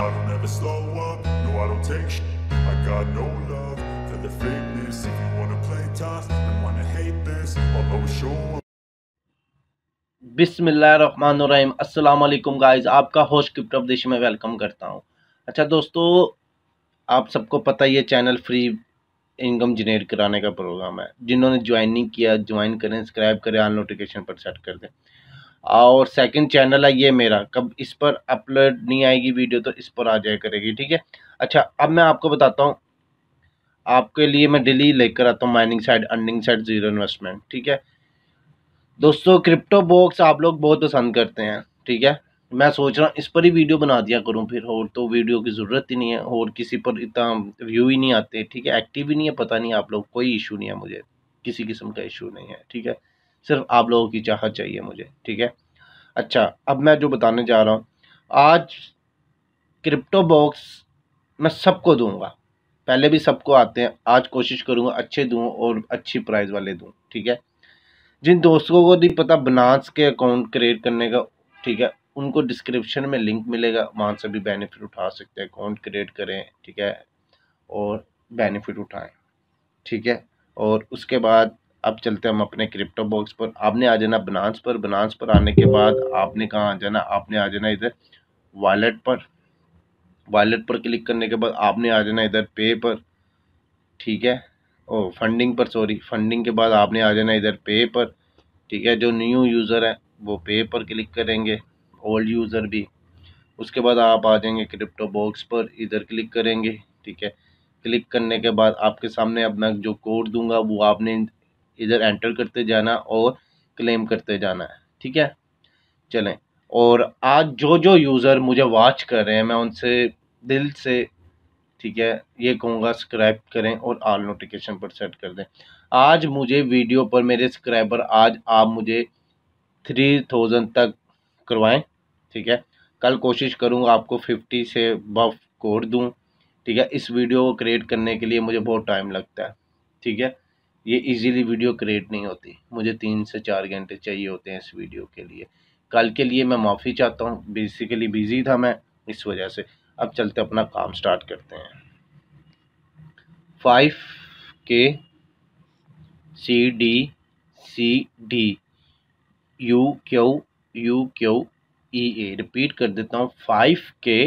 I don't ever slow up, no I don't take sh I got no love for the fakeness If you wanna play tough and wanna hate this, I'll always show up बिसमीम अल्लाम guys आपका host crypto देश में welcome करता हूं अच्छा दोस्तों आप सबको पता ही है चैनल फ्री इनकम जनरेट कराने का प्रोग्राम है जिन्होंने ज्वाइन नहीं किया ज्वाइन करें सब्सक्राइब करें आल नोटिफिकेशन पर सेट कर दें और सेकंड चैनल है ये मेरा कब इस पर अपलोड नहीं आएगी वीडियो तो इस पर आ जाए करेगी ठीक है अच्छा अब मैं आपको बताता हूँ आपके लिए मैं डेली लेकर आता हूँ mining side earning side zero investment ठीक है दोस्तों क्रिप्टो बॉक्स आप लोग बहुत पसंद करते हैं ठीक है मैं सोच रहा हूँ इस पर ही वीडियो बना दिया करूँ फिर और तो वीडियो की ज़रूरत ही नहीं है और किसी पर इतना व्यू ही नहीं आते ठीक है एक्टिव ही नहीं है पता नहीं आप लोग कोई इशू नहीं है मुझे किसी किस्म का इशू नहीं है ठीक है सिर्फ आप लोगों की चाहत चाहिए मुझे ठीक है अच्छा अब मैं जो बताने जा रहा हूँ आज क्रिप्टो बॉक्स मैं सबको दूंगा पहले भी सबको आते हैं आज कोशिश करूँगा अच्छे दूँ और अच्छी प्राइस वाले दूँ ठीक है जिन दोस्तों को नहीं पता बनास के अकाउंट क्रिएट करने का ठीक है उनको डिस्क्रिप्शन में लिंक मिलेगा वहाँ से भी बेनिफिट उठा सकते हैं अकाउंट क्रिएट करें ठीक है और बेनिफिट उठाएं ठीक है और उसके बाद अब चलते हम अपने क्रिप्टो बॉक्स पर आपने आ जाना बनांस पर बनांस पर आने के बाद आपने कहाँ आ जाना आपने आ जाना इधर वॉलेट पर वॉलेट पर क्लिक करने के बाद आपने आ जाना इधर पे पर ठीक है ओ oh, फंडिंग पर सॉरी फंडिंग के बाद आपने आ जाना इधर पे पर ठीक है जो न्यू यूज़र है वो पे पर क्लिक करेंगे ओल्ड यूज़र भी उसके बाद आप आ जाएंगे क्रिप्टो बॉक्स पर इधर क्लिक करेंगे ठीक है क्लिक करने के बाद आपके सामने अपना जो कोड दूंगा वो आपने इधर एंटर करते जाना और क्लेम करते जाना है ठीक है चलें और आज जो जो यूज़र मुझे वॉच कर रहे हैं मैं उनसे दिल से ठीक है ये कहूँगा सब्सक्राइब करें और आल नोटिफिकेशन पर सेट कर दें आज मुझे वीडियो पर मेरे सब्सक्राइबर आज आप मुझे थ्री थाउजेंड तक करवाएं ठीक है कल कोशिश करूँगा आपको फिफ्टी से बफ कोड दूँ ठीक है इस वीडियो को क्रिएट करने के लिए मुझे बहुत टाइम लगता है ठीक है ये इजीली वीडियो क्रिएट नहीं होती मुझे तीन से चार घंटे चाहिए होते हैं इस वीडियो के लिए कल के लिए मैं माफ़ी चाहता हूँ बेसिकली बिज़ी था मैं इस वजह से अब चलते अपना काम स्टार्ट करते हैं five K C D C D U Q U Q E A repeat कर देता हूँ five K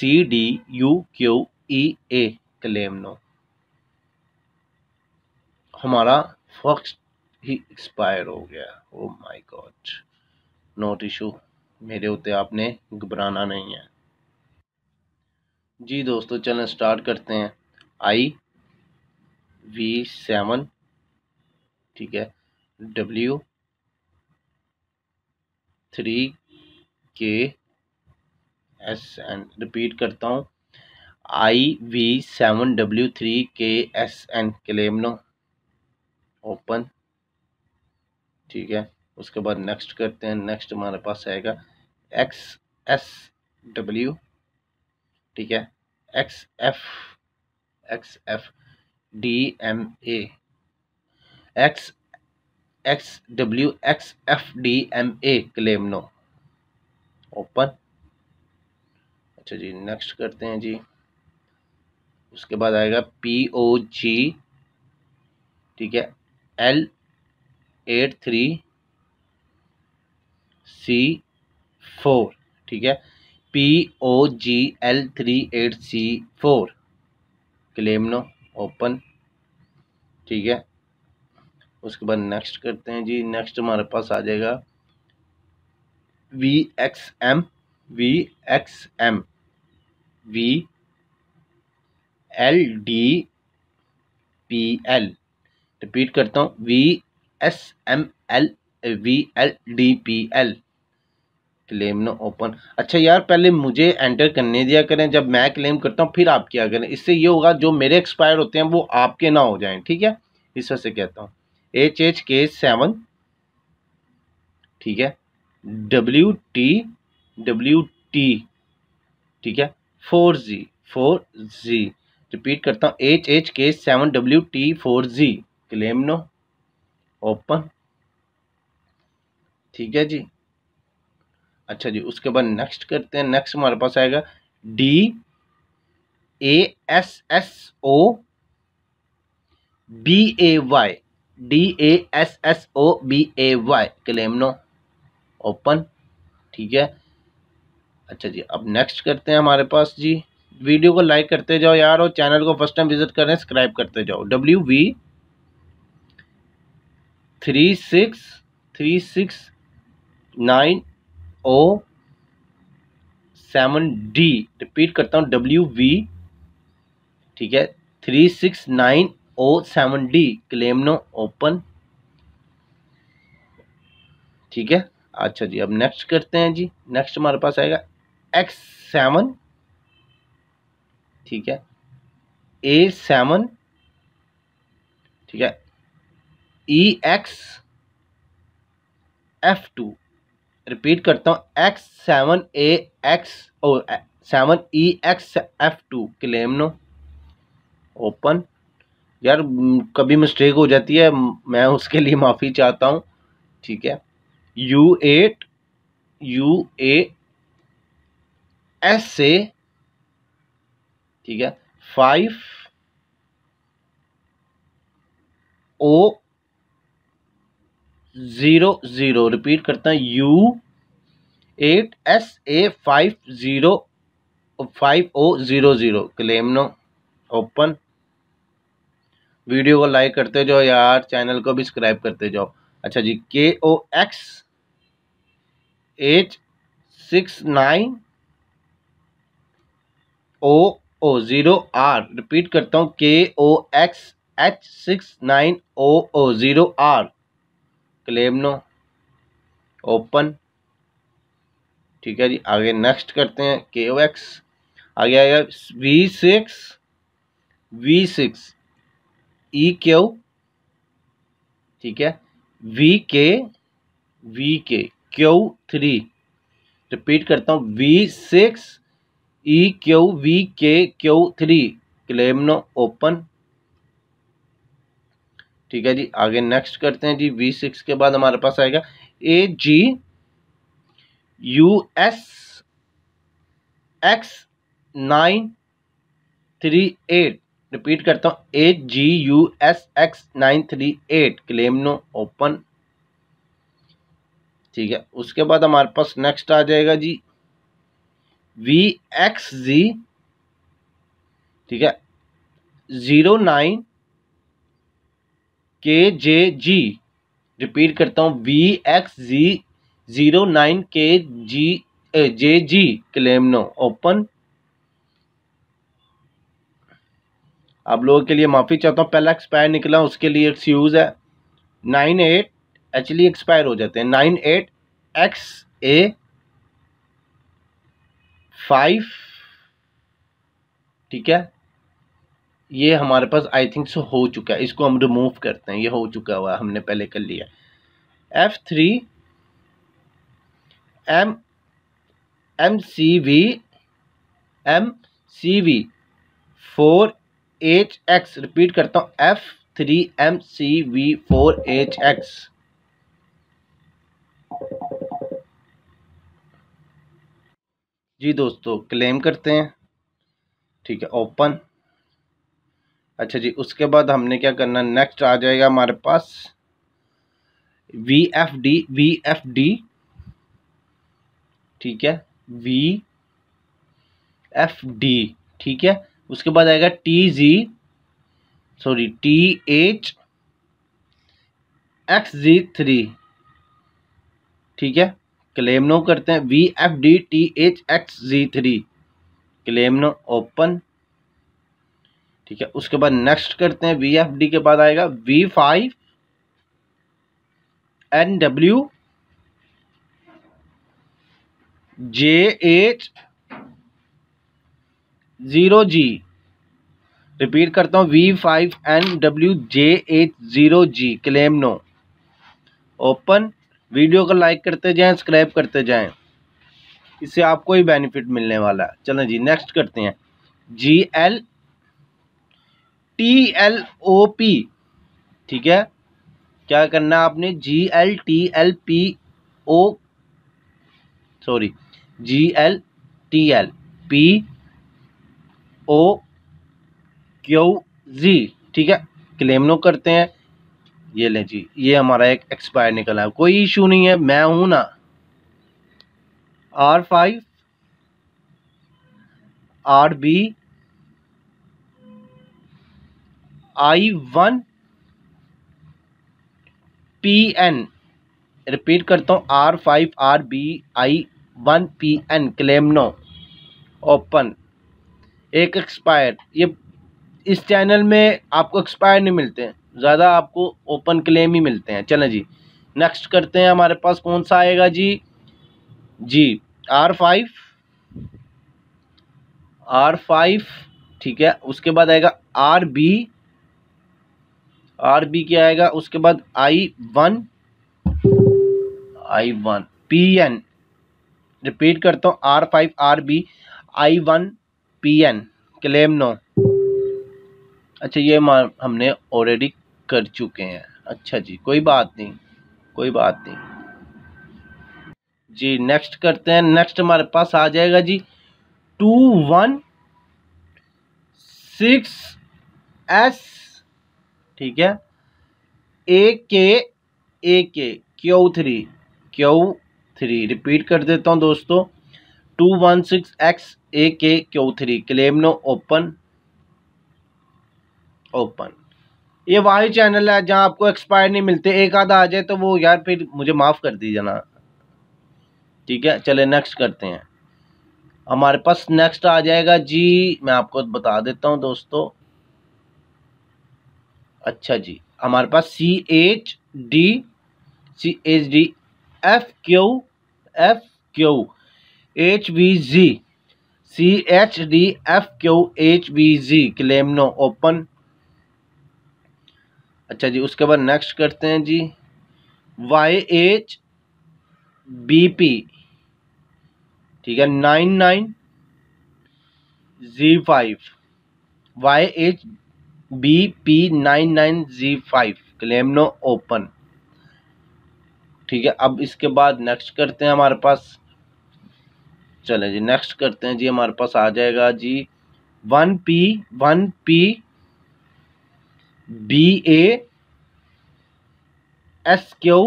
C D U Q E A claim now हमारा फॉक्स ही एक्सपायर हो गया oh my god note issue मेरे होते आपने घबराना नहीं है जी दोस्तों चलें स्टार्ट करते हैं आई वी सेवन ठीक है W three K S N repeat करता हूँ I V seven W three K S N क्लेमनो open ठीक है उसके बाद नेक्स्ट करते हैं नेक्स्ट हमारे पास आएगा एक्स एस डब्ल्यू ठीक है X F X F D M A X X W X F D M A claim no open अच्छा जी नेक्स्ट करते हैं जी उसके बाद आएगा पी ओ जी ठीक है L eight three C four ठीक है P O G L three eight C four claim no open ठीक है उसके बाद नेक्स्ट करते हैं जी नेक्स्ट हमारे पास आ जाएगा V X M V X M V L D P L repeat करता हूँ V S M L V L D P L claim no open अच्छा यार पहले मुझे एंटर करने दिया करें जब मैं क्लेम करता हूँ फिर आप क्या करें इससे ये होगा जो मेरे एक्सपायर होते हैं वो आपके ना हो जाएं ठीक है इस वजह से कहता हूँ एच एच के सेवन ठीक है डब्ल्यू टी डब्ल्यू टी ठीक है four G four G repeat करता हूँ H H K seven W T four G claim now open ठीक है जी अच्छा जी उसके बाद नेक्स्ट करते हैं नेक्स्ट हमारे पास आएगा D A S S O B A Y D A S S O B A Y claim now open ठीक है अच्छा जी अब नेक्स्ट करते हैं हमारे पास जी वीडियो को लाइक करते जाओ यार और चैनल को फर्स्ट टाइम विजिट करें सब्सक्राइब करते जाओ W V three six three six nine O seven D repeat करता हूँ डब्ल्यू वी ठीक है three six nine O seven D claim now open ठीक है अच्छा जी अब नेक्स्ट करते हैं जी नेक्स्ट हमारे पास आएगा एक्स सेवन ठीक है ए सेवन ठीक है E X F two repeat करता हूँ एक्स सेवन ए एक्स और seven E X F two claim no open यार कभी मिस्टेक हो जाती है मैं उसके लिए माफ़ी चाहता हूँ ठीक है U eight U A S से ठीक है five O zero zero repeat करता है U eight S A five zero five O zero zero claim no open video को लाइक करते जाओ यार चैनल को भी सब्सक्राइब करते जाओ अच्छा जी K O X H six nine O O zero R repeat करता हूँ K O X H six nine O O zero R claim now open ठीक है जी आगे नेक्स्ट करते हैं के ओ एक्स आगे आएगा V six V six E Q ठीक है वी के we K Q three repeat करता हूँ V six E Q V K Q three claim no open ठीक है जी आगे नेक्स्ट करते हैं जी वी सिक्स के बाद हमारे पास आएगा A G U S X nine three eight repeat करता हूँ A G U S X nine three eight claim no open ठीक है उसके बाद हमारे पास नेक्स्ट आ जाएगा जी वी एक्स जी ठीक है ज़ीरो नाइन के जे जी रिपीट करता हूँ V X G zero nine K G J G claim no open आप लोगों के लिए माफ़ी चाहता हूँ पहला एक्सपायर निकला उसके लिए एक्स यूज़ है नाइन एट एक्चुअली एक्सपायर हो जाते हैं nine eight X A five ठीक है ये हमारे पास आई थिंक सो हो चुका है इसको हम रिमूव करते हैं ये हो चुका हुआ हमने पहले कर लिया F three M M C V M C V four H X repeat करता हूँ F three M C V four H X जी दोस्तों क्लेम करते हैं ठीक है ओपन अच्छा जी उसके बाद हमने क्या करना नेक्स्ट आ जाएगा हमारे पास V F D V F D ठीक है वी एफ डी ठीक है उसके बाद आएगा T G sorry T H X G three ठीक है क्लेम नो करते हैं V F D T H X G three claim no open ठीक है उसके बाद नेक्स्ट करते हैं वी एफ डी के बाद आएगा V five N W J H zero G repeat करता हूं V five N W J H zero G claim no open video को लाइक करते जाएं सब्सक्राइब करते जाएं इससे आपको ही बेनिफिट मिलने वाला है चलें जी नेक्स्ट करते हैं G L T L O P ठीक है क्या करना आपने G L T L P O sorry G L T L P O Q G ठीक है क्लेम नो करते हैं ये लें जी ये हमारा एक एक्सपायर निकला है कोई इशू नहीं है मैं हूं ना R five R B I one P N repeat करता हूँ R five R B I one P N क्लेमनो open एक एक्सपायर ये इस चैनल में आपको एक्सपायर नहीं मिलते हैं ज़्यादा आपको ओपन क्लेम ही मिलते हैं चलें जी नेक्स्ट करते हैं हमारे पास कौन सा आएगा जी G R five R five ठीक है उसके बाद आएगा आर बी आर बी क्या आएगा उसके बाद I one I one P N repeat करता हूँ R five R B I one P N claim no अच्छा ये हमने ऑलरेडी कर चुके हैं अच्छा जी कोई बात नहीं कोई बात नहीं जी नेक्स्ट करते हैं नेक्स्ट हमारे पास आ जाएगा जी टू वन सिक्स एस ठीक है A K A K Q three Q three repeat कर देता हूँ दोस्तों two one six X A K Q three claim no open open ये वही चैनल है जहाँ आपको एक्सपायर नहीं मिलते एक आधा आ जाए तो वो यार फिर मुझे माफ़ कर दीजिए ना ठीक है चले नेक्स्ट करते हैं हमारे पास नेक्स्ट आ जाएगा जी मैं आपको बता देता हूँ दोस्तों अच्छा जी हमारे पास C H D C H D F Q F Q H B G C H D F Q H B G claim no open अच्छा जी उसके बाद नेक्स्ट करते हैं जी वाई एच बी पी ठीक है nine nine G five Y H B P nine nine G five claim no open ठीक है अब इसके बाद नेक्स्ट करते हैं हमारे पास चले जी नेक्स्ट करते हैं जी हमारे पास आ जाएगा जी one P one P B A S Q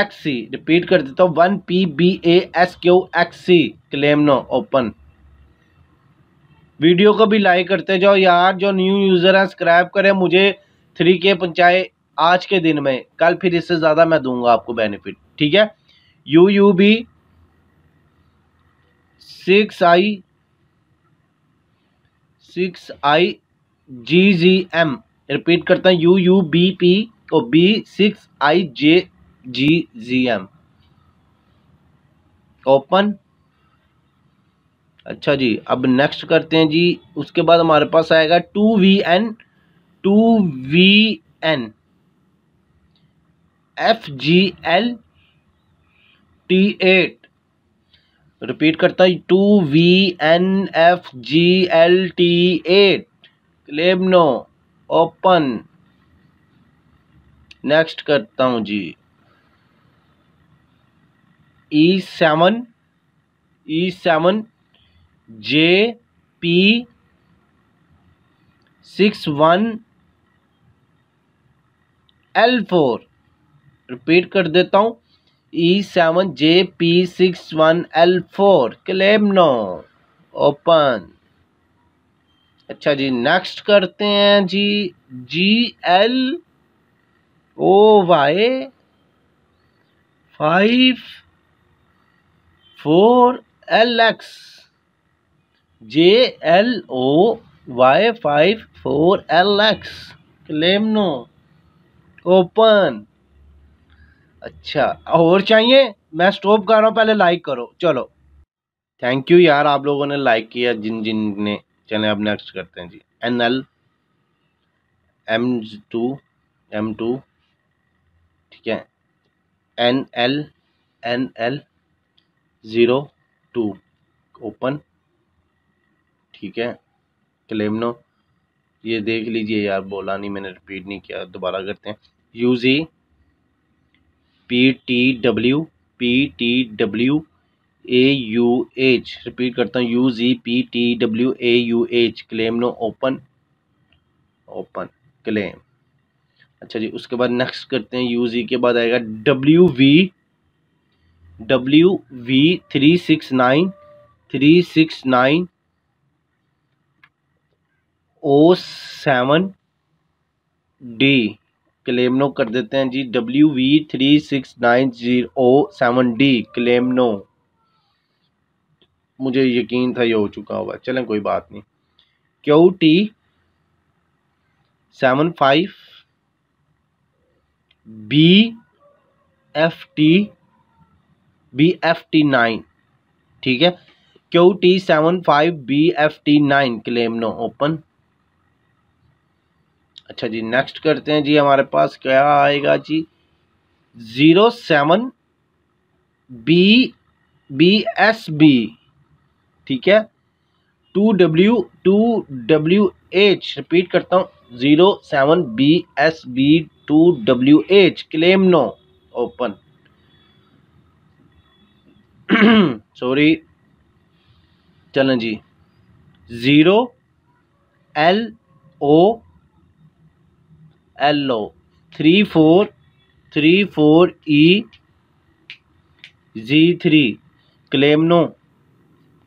X C repeat कर देता हूँ one P B A S Q X C claim no open video को भी लाइक करते जाओ यार जो न्यू यूज़र है सब्सक्राइब करें मुझे थ्री के पहुँचाए आज के दिन में कल फिर इससे ज़्यादा मैं दूंगा आपको बेनिफिट ठीक है U U B six I six I G G M repeat करता हूँ U U B P O B six I J G G M open अच्छा जी अब नेक्स्ट करते हैं जी उसके बाद हमारे पास आएगा two V N two V N F G L T eight repeat करता हूँ two V N F G L T eight claim no open next करता हूँ जी E seven E seven J P six one L four repeat कर देता हूँ E seven J P six one L four claim no open अच्छा जी next करते हैं जी G L O Y five four L X J L O Y five four L X claim no open अच्छा और चाहिए मैं स्टॉप कर रहा हूँ पहले लाइक करो चलो थैंक यू यार आप लोगों ने लाइक किया जिन जिन ने चले अब नेक्स्ट करते हैं जी N L M two M two ठीक है N L N L zero two open ठीक है क्लेमनो ये देख लीजिए यार बोला नहीं मैंने रिपीट नहीं किया दोबारा करते हैं U G P T W P T W A U H repeat करता हूँ U G P T W A U H claim no open open claim अच्छा जी उसके बाद नेक्स्ट करते हैं यू जी के बाद आएगा W V W V three six nine three six nine O seven D claim no कर देते हैं जी W V three six nine zero O seven D claim no मुझे यकीन था ये हो चुका होगा चलें कोई बात नहीं Q T seven five B F T B F T nine ठीक है Q T seven five B F T nine claim no open अच्छा जी नेक्स्ट करते हैं जी हमारे पास क्या आएगा जी zero seven B B S B ठीक है two W two W H repeat करता हूँ zero seven B S B two W H claim no open sorry चलें जी zero L O L O three four three four E G three claim no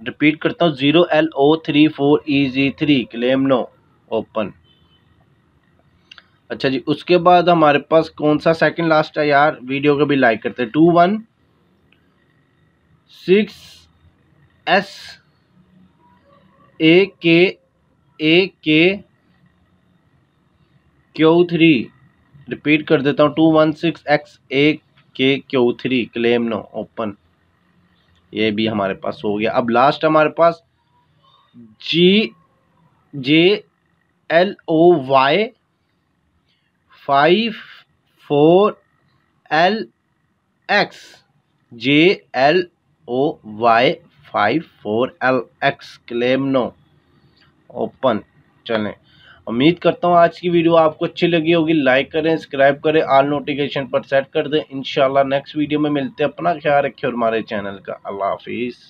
repeat करता हूँ zero L O three four E G three claim no open अच्छा जी उसके बाद हमारे पास कौन सा सेकंड लास्ट है यार वीडियो को भी लाइक करते हैं two one six S A K A K Q three repeat कर देता हूँ two one six X A K Q three claim no open ये भी हमारे पास हो गया अब लास्ट हमारे पास जी J L O Y five four L X J L O Y five four L X claim no open चलें उम्मीद करता हूँ आज की वीडियो आपको अच्छी लगी होगी लाइक करें सब्सक्राइब करें आल नोटिफिकेशन पर सेट कर दें इंशाल्लाह नेक्स्ट वीडियो में मिलते हैं अपना ख्याल रखें और हमारे चैनल का अल्लाह हाफिज़